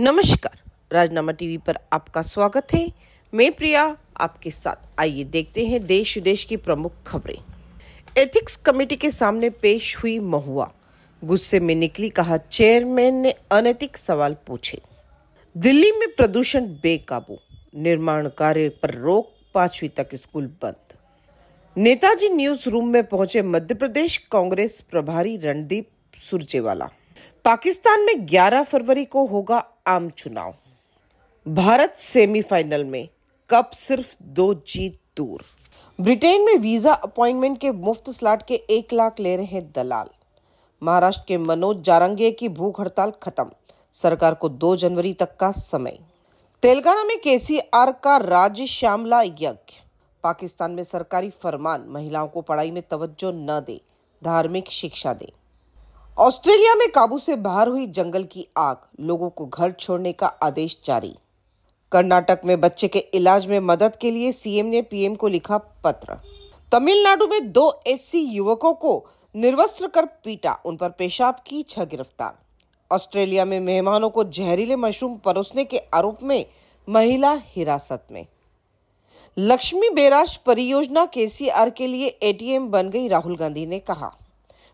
नमस्कार राजनामा टीवी पर आपका स्वागत है मैं प्रिया आपके साथ आइए देखते हैं देश विदेश की प्रमुख खबरें एथिक्स कमेटी के सामने पेश हुई महुआ गुस्से में निकली कहा चेयरमैन ने अनैतिक सवाल पूछे दिल्ली में प्रदूषण बेकाबू निर्माण कार्य पर रोक पांचवी तक स्कूल बंद नेताजी न्यूज रूम में पहुंचे मध्य प्रदेश कांग्रेस प्रभारी रणदीप सुरजेवाला पाकिस्तान में 11 फरवरी को होगा आम चुनाव भारत सेमीफाइनल में कप सिर्फ दो जीत दूर ब्रिटेन में वीजा अपॉइंटमेंट के मुफ्त स्लाट के एक लाख ले रहे दलाल महाराष्ट्र के मनोज जारंगे की भूख हड़ताल खत्म सरकार को 2 जनवरी तक का समय तेलंगाना में केसी आर का राज्य श्यामला यज्ञ पाकिस्तान में सरकारी फरमान महिलाओं को पढ़ाई में तवज्जो न दे धार्मिक शिक्षा दे ऑस्ट्रेलिया में काबू से बाहर हुई जंगल की आग लोगों को घर छोड़ने का आदेश जारी कर्नाटक में बच्चे के इलाज में मदद के लिए सीएम ने पीएम को लिखा पत्र तमिलनाडु में दो एससी युवकों को निर्वस्त्र कर पीटा उन पर पेशाब की छह गिरफ्तार ऑस्ट्रेलिया में मेहमानों को जहरीले मशरूम परोसने के आरोप में महिला हिरासत में लक्ष्मी बेराज परियोजना केसीआर के लिए एटीएम बन गई राहुल गांधी ने कहा